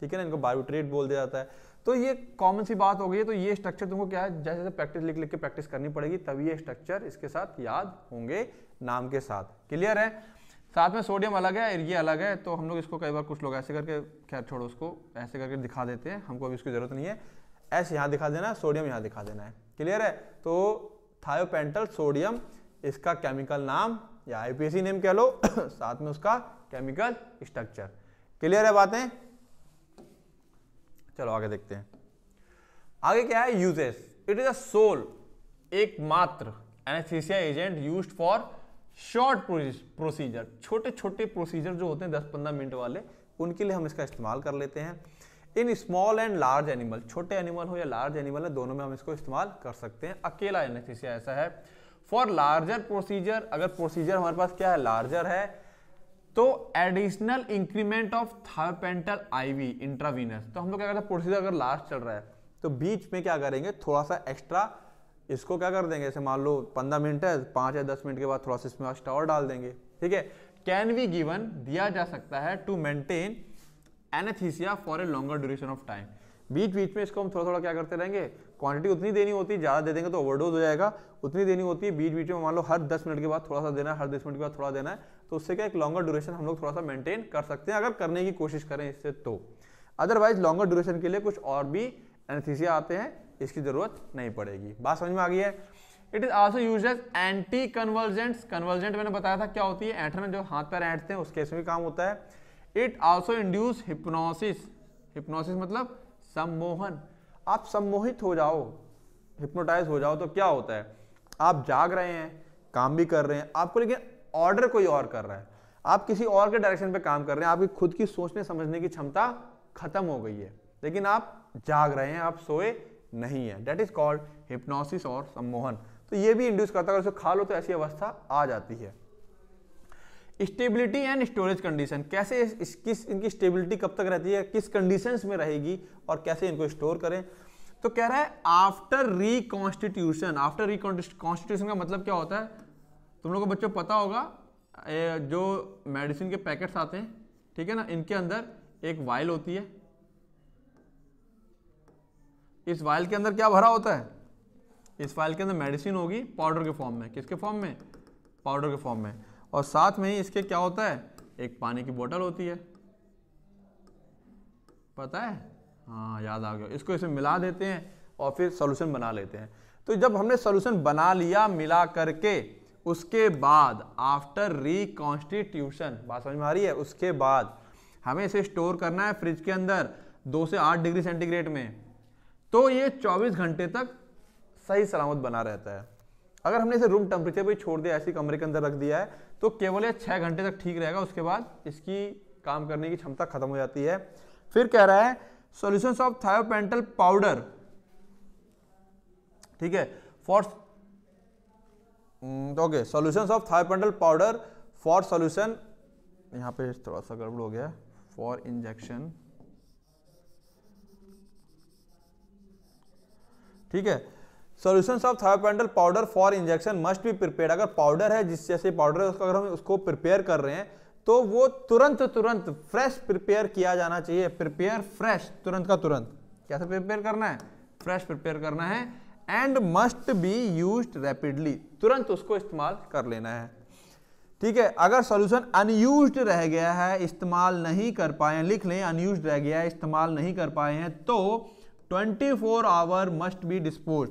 ठीक है ना इनको बायोट्रेट बोल दिया जाता है तो ये कॉमन सी बात हो गई है तो ये स्ट्रक्चर तुमको क्या है जैसे जैसे प्रैक्टिस लिख लिख के प्रैक्टिस करनी पड़ेगी तभी ये स्ट्रक्चर इसके साथ याद होंगे नाम के साथ क्लियर है साथ में सोडियम अलग है ये अलग है तो हम लोग इसको कई बार कुछ लोग ऐसे करके खैर छोड़ो उसको ऐसे करके दिखा देते हैं हमको अभी इसकी ज़रूरत नहीं है ऐसे यहाँ दिखा देना है सोडियम यहाँ दिखा देना है क्लियर है तो थायोपेंटल सोडियम इसका केमिकल नाम या आईपीसी नेम कह लो साथ में उसका केमिकल स्ट्रक्चर क्लियर है बातें चलो आगे देखते हैं आगे क्या है uses it is a sole एकमात्र anaesthesia agent used for short procedure छोटे छोटे प्रोसीजर जो होते हैं दस पंद्रह मिनट वाले उनके लिए हम इसका इस्तेमाल कर लेते हैं in small and large animal छोटे एनिमल हो या लार्ज एनिमल है दोनों में हम इसको इस्तेमाल कर सकते हैं अकेला एनेस्थीसिया ऐसा है फॉर लार्जर प्रोसीजर अगर प्रोसीजर हमारे पास क्या है लार्जर है तो additional increment of thiopental IV intravenous तो हम लोग क्या करते हैं प्रोसीजर अगर लार्ज चल रहा है तो बीच में क्या करेंगे थोड़ा सा एक्स्ट्रा इसको क्या कर देंगे जैसे मान लो पंद्रह मिनट है पाँच या दस मिनट के बाद थोड़ा सा इसमें एक्स्ट्रा और डाल देंगे ठीक है कैन बी गिवन दिया जा सकता है to maintain anaesthesia for a longer duration of time बीच बीच में इसको हम थोड़ा थोड़ा क्या करते रहेंगे क्वांटिटी उतनी देनी होती है ज़्यादा दे देंगे तो ओवरडोज हो जाएगा उतनी देनी होती है बीच बीच में मान लो हर दस मिनट के बाद थोड़ा सा देना है हर दस मिनट के बाद थोड़ा देना है तो उससे क्या एक लॉन्गर ड्यूरेशन हम लोग थोड़ा सा मेंटेन कर सकते हैं अगर करने की कोशिश करें इससे तो अदरवाइज लॉन्गर ड्यूरेशन के लिए कुछ और भी एनथीसिया आते हैं इसकी ज़रूरत नहीं पड़ेगी बात समझ में आ गई है it is also use as anticonvulsant convulsant मैंने बताया था क्या होती है ऐंठन जो हाथ पैर एंटते हैं उसके भी काम होता है it also induce hypnosis hypnosis मतलब सम्मोहन आप सम्मोहित हो जाओ हिप्नोटाइज हो जाओ तो क्या होता है आप जाग रहे हैं काम भी कर रहे हैं आपको लेकिन ऑर्डर कोई और कर रहा है आप किसी और के डायरेक्शन पे काम कर रहे हैं आपकी खुद की सोचने समझने की क्षमता खत्म हो गई है लेकिन आप जाग रहे हैं आप सोए नहीं है डेट इज कॉल्ड हिप्नोसिस और सम्मोहन तो ये भी इंड्यूस करता है अगर खा लो तो ऐसी अवस्था आ जाती है स्टेबिलिटी एंड स्टोरेज कंडीशन कैसे इस, किस इनकी स्टेबिलिटी कब तक रहती है किस कंडीशंस में रहेगी और कैसे इनको स्टोर करें तो कह रहा है आफ्टर रिकॉन्स्टिट्यूशन आफ्टर रिकॉन्स्टिट्यूशन का मतलब क्या होता है तुम लोग को बच्चों पता होगा जो मेडिसिन के पैकेट्स आते हैं ठीक है ना इनके अंदर एक वाइल होती है इस वायल के अंदर क्या भरा होता है इस वायल के अंदर मेडिसिन होगी पाउडर के फॉर्म में किसके फॉर्म में पाउडर के फॉर्म में और साथ में ही इसके क्या होता है एक पानी की बोतल होती है पता है हाँ याद आ गया इसको इसमें मिला देते हैं और फिर सोल्यूशन बना लेते हैं तो जब हमने सोल्यूशन बना लिया मिला करके उसके बाद आफ्टर रिकॉन्स्टिट्यूशन बात समझ में आ रही है उसके बाद हमें इसे स्टोर करना है फ्रिज के अंदर दो से आठ डिग्री सेंटीग्रेड में तो ये 24 घंटे तक सही सलामत बना रहता है अगर हमने इसे रूम टेम्परेचर पर छोड़ दिया ऐसे कमरे के अंदर रख दिया है तो केवल ये छः घंटे तक ठीक रहेगा उसके बाद इसकी काम करने की क्षमता खत्म हो जाती है फिर कह रहा है सोल्यूशन ऑफ थायोपेंटल पाउडर ठीक है for okay solution of thiopental powder for solution यहां पे थोड़ा सा गड़बड़ हो गया फॉर इंजेक्शन ठीक है solution of thiopental powder for injection must भी प्रिपेयर अगर पाउडर है जिस जैसे पाउडर है अगर हम उसको प्रिपेयर कर रहे हैं तो वो तुरंत तुरंत फ्रेश प्रिपेयर किया जाना चाहिए प्रिपेयर फ्रेश तुरंत का तुरंत कैसे प्रिपेयर करना है फ्रेश प्रिपेयर करना है and must be use rapidly तुरंत उसको इस्तेमाल कर लेना है ठीक है अगर सॉल्यूशन अनयूज रह गया है इस्तेमाल नहीं कर पाए लिख लें अनयूज रह गया है इस्तेमाल नहीं कर पाए हैं तो 24 आवर मस्ट बी डिस्पोज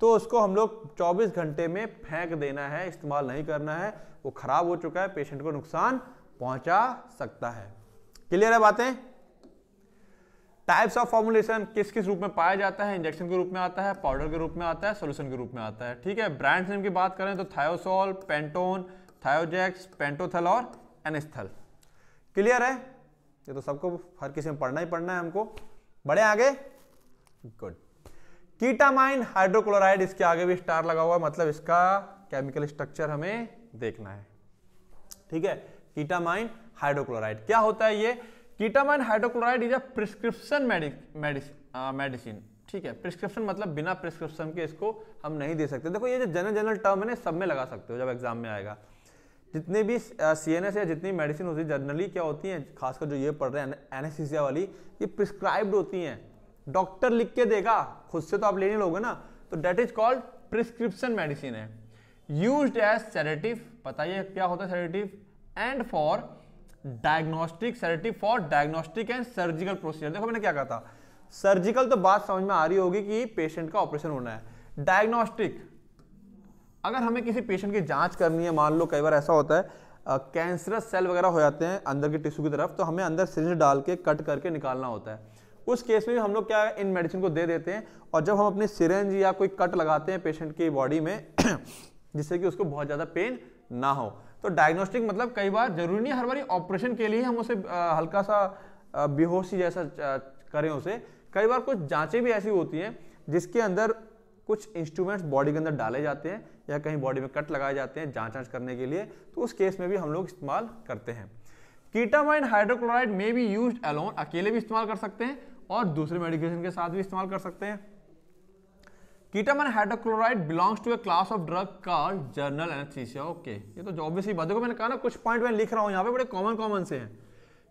तो उसको हम लोग 24 घंटे में फेंक देना है इस्तेमाल नहीं करना है वो खराब हो चुका है पेशेंट को नुकसान पहुंचा सकता है क्लियर है बातें टाइप्स ऑफ फॉर्मुलेशन किस किस रूप में पाया जाता है इंजेक्शन के रूप में आता है पाउडर के रूप में आता है सोल्यूशन के रूप में आता है ठीक है ब्रांड नेम की बात करें तो थायोसोल पेंटोन थायोजेक्स पेंटोथल और एनेस्थल क्लियर है ये तो सबको हर किसी में पढ़ना ही पढ़ना है हमको बड़े आगे गुड कीटामाइन हाइड्रोक्लोराइड इसके आगे भी स्टार लगा हुआ है मतलब इसका केमिकल स्ट्रक्चर हमें देखना है ठीक है कीटामाइन हाइड्रोक्लोराइड क्या होता है ये ketamine hydrochloride is a prescription medicine ठीक है प्रिस्क्रिप्शन मतलब बिना प्रिस्क्रिप्शन के इसको हम नहीं दे सकते देखो ये जो जनरल जनरल टर्म है ना सब में लगा सकते हो जब एग्जाम में आएगा जितने भी सी एन एस या जितनी मेडिसिन होती है जनरली क्या होती हैं खासकर जो ये पढ़ रहे हैं एनेस्थीसिया वाली ये प्रिस्क्राइब्ड होती हैं डॉक्टर लिख के देगा खुद से तो आप लेने लोगे ना तो that is called prescription medicine है यूज एज सेरेटिव बताइए क्या होता है sedative and for diagnostic sedative for diagnostic and surgical procedure देखो मैंने क्या कहा था सर्जिकल तो बात समझ में आ रही होगी कि पेशेंट का ऑपरेशन होना है डायग्नोस्टिक अगर हमें किसी पेशेंट की जांच करनी है मान लो कई बार ऐसा होता है कैंसरस सेल वगैरह हो जाते हैं अंदर के टिश्यू की तरफ तो हमें अंदर सिरिंज डाल के कट करके निकालना होता है उस केस में हम लोग क्या इन मेडिसिन को दे देते हैं और जब हम अपने सिरेंज या कोई कट लगाते हैं पेशेंट की बॉडी में जिससे कि उसको बहुत ज़्यादा पेन ना हो तो डायग्नोस्टिक मतलब कई बार जरूरी नहीं हर बार ऑपरेशन के लिए हम उसे हल्का सा बेहोशी जैसा करें उसे कई बार कुछ जांचें भी ऐसी होती हैं जिसके अंदर कुछ इंस्ट्रूमेंट्स बॉडी के अंदर डाले जाते हैं या कहीं बॉडी में कट लगाए जाते हैं जांच जांच करने के लिए तो उस केस में भी हम लोग इस्तेमाल करते हैं कीटामाइन हाइड्रोक्लोराइड में भी यूज अलोन अकेले भी इस्तेमाल कर सकते हैं और दूसरे मेडिकेशन के साथ भी इस्तेमाल कर सकते हैं ketamine hydrochloride belongs to a class of drug का जर्नल एनेस्थीसिया ओके ये तो ऑब्वियसली बात देखो मैंने कहा ना कुछ पॉइंट मैं लिख रहा हूँ यहाँ पे बड़े कॉमन कॉमन से हैं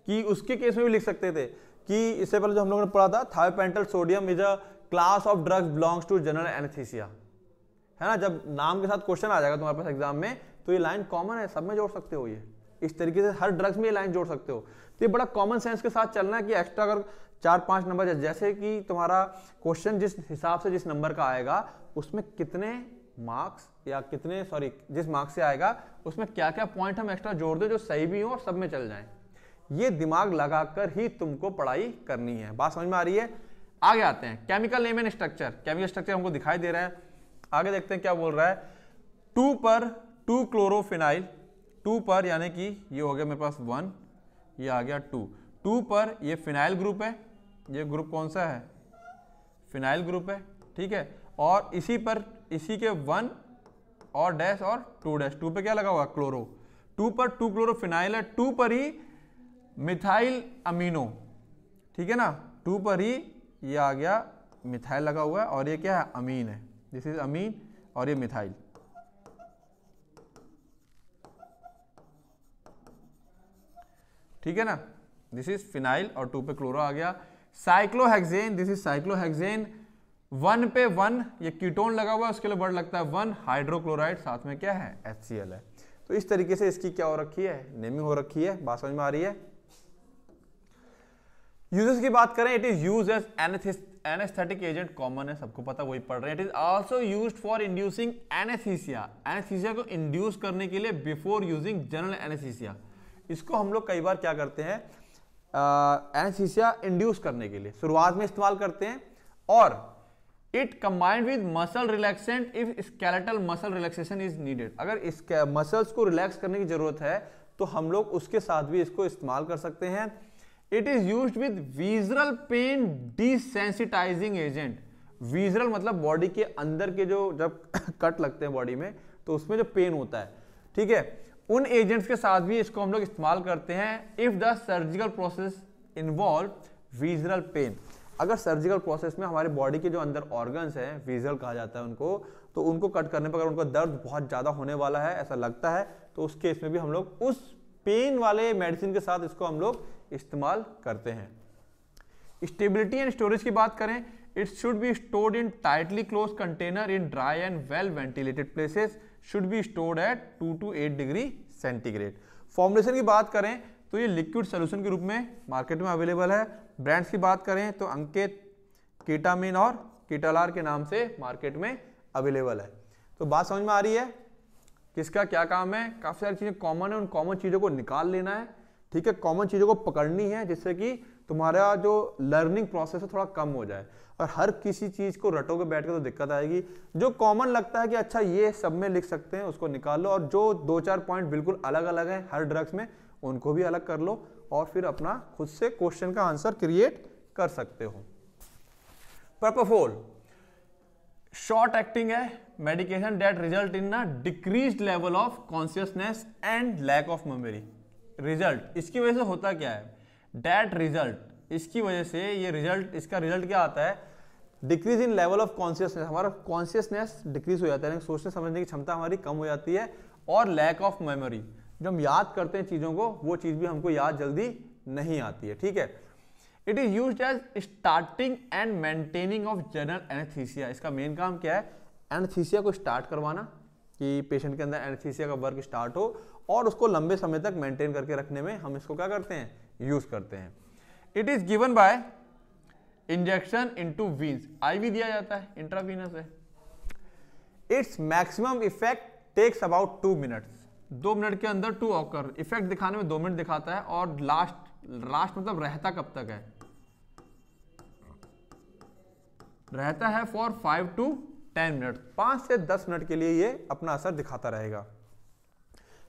कि उसके केस में भी लिख सकते थे कि इससे पहले जो हम लोगों ने पढ़ा था thiopental sodium is a class of drugs belongs to general anaesthesia है ना जब नाम के साथ क्वेश्चन आ जाएगा तुम्हारे पास एग्जाम में तो ये लाइन कॉमन है सब में जोड़ सकते हो ये इस तरीके से हर ड्रग्स में ये लाइन जोड़ सकते हो तो ये बड़ा कॉमन सेंस के साथ चलना है कि एक्स्ट्रा अगर चार पांच नंबर जैसे कि तुम्हारा क्वेश्चन जिस हिसाब से जिस नंबर का आएगा उसमें कितने मार्क्स या कितने सॉरी जिस मार्क्स से आएगा उसमें क्या क्या पॉइंट हम एक्स्ट्रा जोड़ दें जो सही भी हो और सब में चल जाए ये दिमाग लगाकर ही तुमको पढ़ाई करनी है बात समझ में आ रही है आगे आते हैं chemical name and structure chemical structure हमको दिखाई दे रहा है आगे देखते हैं क्या बोल रहा है टू पर टू क्लोरोफिनाइल टू पर यानी कि ये हो गया मेरे पास वन ये आ गया टू टू पर ये फिनाइल ग्रुप है ये ग्रुप कौन सा है फिनाइल ग्रुप है ठीक है और इसी पर इसी के वन और डैश और टू डैश टू पे क्या लगा हुआ क्लोरो टू पर टू क्लोरो फिनाइल है टू पर ही मिथाइल अमीनो ठीक है ना टू पर ही ये आ गया मिथाइल लगा हुआ है और ये क्या है अमीन है दिस इज अमीन और ये मिथाइल ठीक है ना दिस इज फिनाइल और टू पे क्लोरो आ गया cyclohexane this is cyclohexane one पे वन ये कीटोन लगा हुआ है उसके लिए वर्ड लगता है वन हाइड्रोक्लोराइड साथ में क्या है एच है तो इस तरीके से इसकी क्या हो रखी है नेमिंग हो रखी है बात समझ में आ रही है यूजेस की बात करें it is use as anaesthetic agent common है सबको पता वही पढ़ रहे हैं it is also use for inducing anaesthesia anaesthesia को इंड्यूस करने के लिए बिफोर यूजिंग जनरल एनेस्थीसिया इसको हम लोग कई बार क्या करते हैं एनेस्थीसिया इंड्यूस करने के लिए शुरुआत में इस्तेमाल करते हैं और it combined with muscle relaxant if skeletal muscle relaxation is needed अगर इस मसल्स को रिलैक्स करने की जरूरत है तो हम लोग उसके साथ भी इसको इस्तेमाल कर सकते हैं it is use with visceral pain desensitizing agent visceral मतलब बॉडी के अंदर के जो जब कट लगते हैं बॉडी में तो उसमें जो पेन होता है ठीक है उन एजेंट्स के साथ भी इसको हम लोग इस्तेमाल करते हैं if the surgical process involve visceral pain अगर सर्जिकल प्रोसेस में हमारे बॉडी के जो अंदर ऑर्गन्स हैं विजरल कहा जाता है उनको तो उनको कट करने पर अगर उनको दर्द बहुत ज़्यादा होने वाला है ऐसा लगता है तो उस केस में भी हम लोग उस पेन वाले मेडिसिन के साथ इसको हम लोग इस्तेमाल करते हैं स्टेबिलिटी एंड स्टोरेज की बात करें it should be stored in tightly close container in dry and well ventilated places should be stored at two to eight degree centigrade formulation की बात करें तो ये लिक्विड सोल्यूशन के रूप में मार्केट में अवेलेबल है ब्रांड्स की बात करें तो अंकित कीटामिन और कीटालार के नाम से मार्केट में अवेलेबल है तो बात समझ में आ रही है किसका क्या काम है काफ़ी सारी चीज़ें कॉमन है उन कॉमन चीज़ों को निकाल लेना है ठीक है कॉमन चीज़ों को पकड़नी है जिससे कि तुम्हारा जो लर्निंग प्रोसेस है थोड़ा कम हो जाए और हर किसी चीज़ को रटोगे बैठ के तो दिक्कत आएगी जो कॉमन लगता है कि अच्छा ये सब में लिख सकते हैं उसको निकाल लो और जो दो चार पॉइंट बिल्कुल अलग अलग हैं हर ड्रग्स में उनको भी अलग कर लो और फिर अपना खुद से क्वेश्चन का आंसर क्रिएट कर सकते हो प्रपोफोल शॉर्ट एक्टिंग है medication that result in decrease level of consciousness and lack of memory result इसकी वजह से होता क्या है डैट रिजल्ट इसकी वजह से ये रिजल्ट इसका रिजल्ट क्या आता है decrease in level of consciousness हमारा कॉन्शियसनेस डिक्रीज हो जाता है सोचने समझने की क्षमता हमारी कम हो जाती है और लैक ऑफ मेमोरी जो हम याद करते हैं चीज़ों को वो चीज़ भी हमको याद जल्दी नहीं आती है ठीक है it is use as starting and maintaining of general anaesthesia इसका मेन काम क्या है एनथीसिया को स्टार्ट करवाना कि पेशेंट के अंदर एनथीसिया का वर्क स्टार्ट हो और उसको लंबे समय तक मेंटेन करके रखने में हम इसको क्या करते हैं यूज करते हैं it is given by injection into veins IV दिया जाता है इंट्रावीनस है its maximum effect takes about two minutes दो मिनट के अंदर टू ऑकर इफेक्ट दिखाने में दो मिनट दिखाता है और लास्ट लास्ट मतलब रहता कब तक है रहता है for five to ten minute पांच से दस मिनट के लिए ये अपना असर दिखाता रहेगा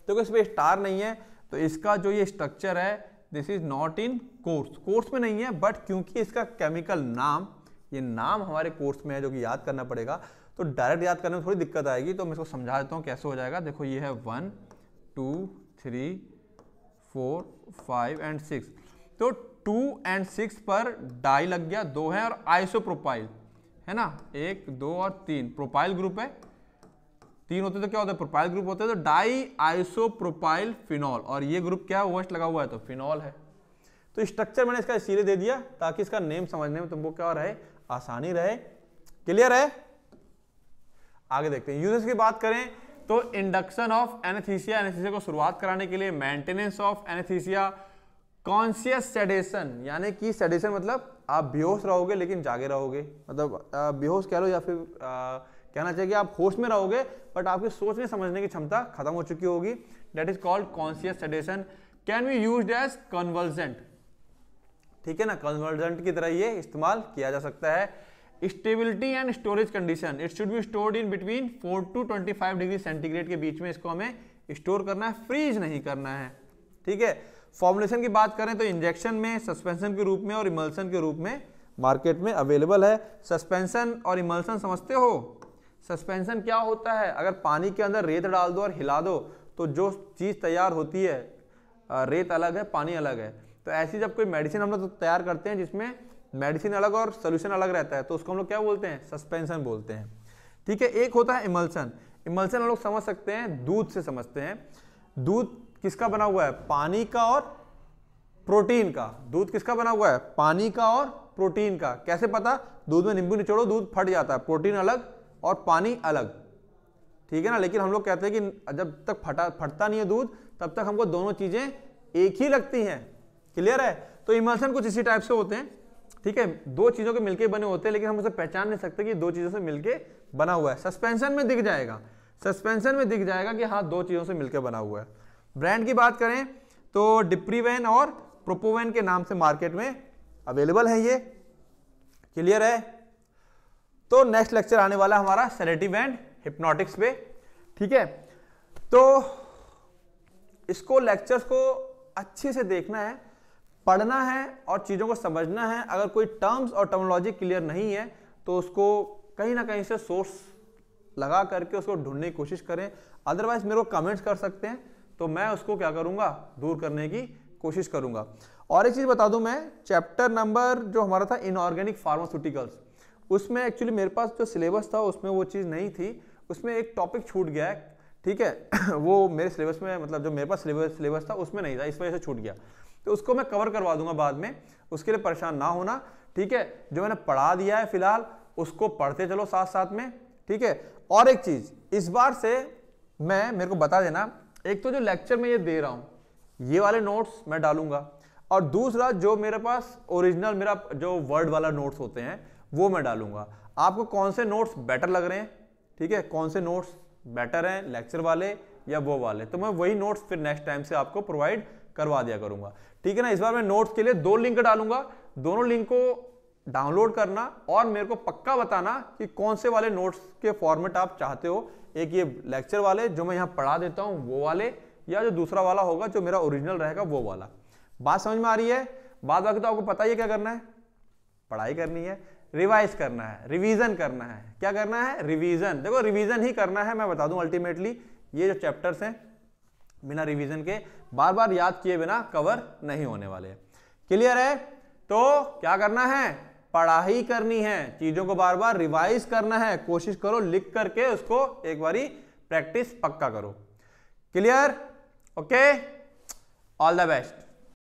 तो इसमें स्टार नहीं है तो इसका जो ये स्ट्रक्चर है this is not in course course में नहीं है बट क्योंकि इसका केमिकल नाम ये नाम हमारे कोर्स में है जो कि याद करना पड़ेगा तो डायरेक्ट याद करने में थोड़ी दिक्कत आएगी तो मैं इसको समझा देता हूँ कैसे हो जाएगा देखो ये है one two three four five and six तो टू एंड सिक्स पर डाई लग गया दो है और आइसोप्रोपाइल है ना एक दो और तीन प्रोपाइल ग्रुप है तीन होते तो क्या होता है प्रोपाइल ग्रुप होते तो डाई आइसो प्रोपाइल फिनॉल और ये ग्रुप क्या है वर्स्ट लगा हुआ है तो फिनॉल है तो स्ट्रक्चर मैंने इसका सीरे दे दिया ताकि इसका नेम समझने में तुमको क्या रहे आसानी रहे क्लियर है आगे देखते हैं यूजेस की बात करें तो इंडक्शन ऑफ एनेथीसिया एनेथीसिया को शुरुआत कराने के लिए maintenance of anaesthesia conscious sedation यानी कि सेडेशन मतलब आप बेहोश रहोगे लेकिन जागे रहोगे मतलब बेहोश कह लो या फिर आ, कहना चाहिए कि आप होश में रहोगे बट आपकी सोचने समझने की क्षमता खत्म हो चुकी होगी that is called conscious sedation can be use as convulsant ठीक है ना कन्वर्जेंट की तरह ये इस्तेमाल किया जा सकता है stability and storage condition it should be stored in between 4 to 25 degree centigrade के बीच में इसको हमें स्टोर करना है फ्रीज नहीं करना है ठीक है फॉर्मुलेशन की बात करें तो इंजेक्शन में सस्पेंशन के रूप में और इमल्सन के रूप में मार्केट में अवेलेबल है सस्पेंशन और इमल्सन समझते हो सस्पेंशन क्या होता है अगर पानी के अंदर रेत डाल दो और हिला दो तो जो चीज़ तैयार होती है रेत अलग है पानी अलग है तो ऐसी जब कोई मेडिसिन हम लोग तो तैयार करते हैं जिसमें मेडिसिन अलग और सोल्यूशन अलग रहता है तो उसको हम लोग क्या बोलते हैं सस्पेंशन बोलते हैं ठीक है एक होता है इमल्सन इमल्सन हम लोग समझ सकते हैं दूध से समझते हैं दूध किसका बना हुआ है पानी का और प्रोटीन का दूध किसका बना हुआ है पानी का और प्रोटीन का कैसे पता दूध में नींबू निचोड़ो दूध फट जाता है प्रोटीन अलग और पानी अलग ठीक है ना लेकिन हम लोग कहते हैं कि जब तक फटा फटता नहीं है दूध तब तक हमको दोनों चीज़ें एक ही लगती हैं क्लियर है तो इमल्सन कुछ इसी टाइप से होते हैं ठीक है दो चीज़ों के मिलके बने होते हैं लेकिन हम उसे पहचान नहीं सकते कि दो चीज़ों से मिलके बना हुआ है सस्पेंशन में दिख जाएगा सस्पेंशन में दिख जाएगा कि हाँ दो चीज़ों से मिलकर बना हुआ है ब्रांड की बात करें तो डिप्रीवेन और प्रोपोवेन के नाम से मार्केट में अवेलेबल है ये क्लियर है तो नेक्स्ट लेक्चर आने वाला हमारा सेलेटिव एंड हिप्नोटिक्स पे ठीक है तो इसको लेक्चर्स को अच्छे से देखना है पढ़ना है और चीज़ों को समझना है अगर कोई टर्म्स और टर्मोलॉजी क्लियर नहीं है तो उसको कहीं ना कहीं से सोर्स लगा करके उसको ढूंढने की कोशिश करें अदरवाइज मेरे को कमेंट्स कर सकते हैं तो मैं उसको क्या करूंगा दूर करने की कोशिश करूंगा और एक चीज़ बता दूं मैं चैप्टर नंबर जो हमारा था इनऑर्गेनिक फार्मास्यूटिकल्स उसमें एक्चुअली मेरे पास जो सिलेबस था उसमें वो चीज़ नहीं थी उसमें एक टॉपिक छूट गया है ठीक है वो मेरे सिलेबस में मतलब जो मेरे पास सिलेबस सिलेबस था उसमें नहीं था इस वजह से छूट गया तो उसको मैं कवर करवा दूंगा बाद में उसके लिए परेशान ना होना ठीक है जो मैंने पढ़ा दिया है फिलहाल उसको पढ़ते चलो साथ साथ में ठीक है और एक चीज़ इस बार से मैं मेरे को बता देना एक तो जो लेक्चर में ये दे रहा हूँ ये वाले नोट्स मैं डालूंगा और दूसरा जो मेरे पास ओरिजिनल मेरा जो वर्ड वाला नोट्स होते हैं वो मैं डालूंगा आपको कौन से नोट्स बेटर लग रहे हैं ठीक है कौन से नोट्स बेटर हैं लेक्चर वाले या वो वाले तो मैं वही नोट्स फिर नेक्स्ट टाइम से आपको प्रोवाइड करवा दिया करूंगा ठीक है ना इस बार मैं नोट्स के लिए दो लिंक डालूंगा दोनों लिंक को डाउनलोड करना और मेरे को पक्का बताना कि कौन से वाले नोट्स के फॉर्मेट आप चाहते हो एक ये लेक्चर वाले जो मैं यहाँ पढ़ा देता हूँ वो वाले या जो दूसरा वाला होगा जो मेरा ओरिजिनल रहेगा वो वाला बात समझ में आ रही है बाद बाकी तो आपको पता ही क्या करना है पढ़ाई करनी है रिवाइज करना है रिवीजन करना है क्या करना है रिवीजन देखो रिवीजन ही करना है मैं बता दूं अल्टीमेटली ये जो चैप्टर्स हैं बिना रिवीजन के बार बार याद किए बिना कवर नहीं होने वाले क्लियर है तो क्या करना है पढ़ाई करनी है चीजों को बार बार रिवाइज करना है कोशिश करो लिख करके उसको एक बारी प्रैक्टिस पक्का करो clear okay all the best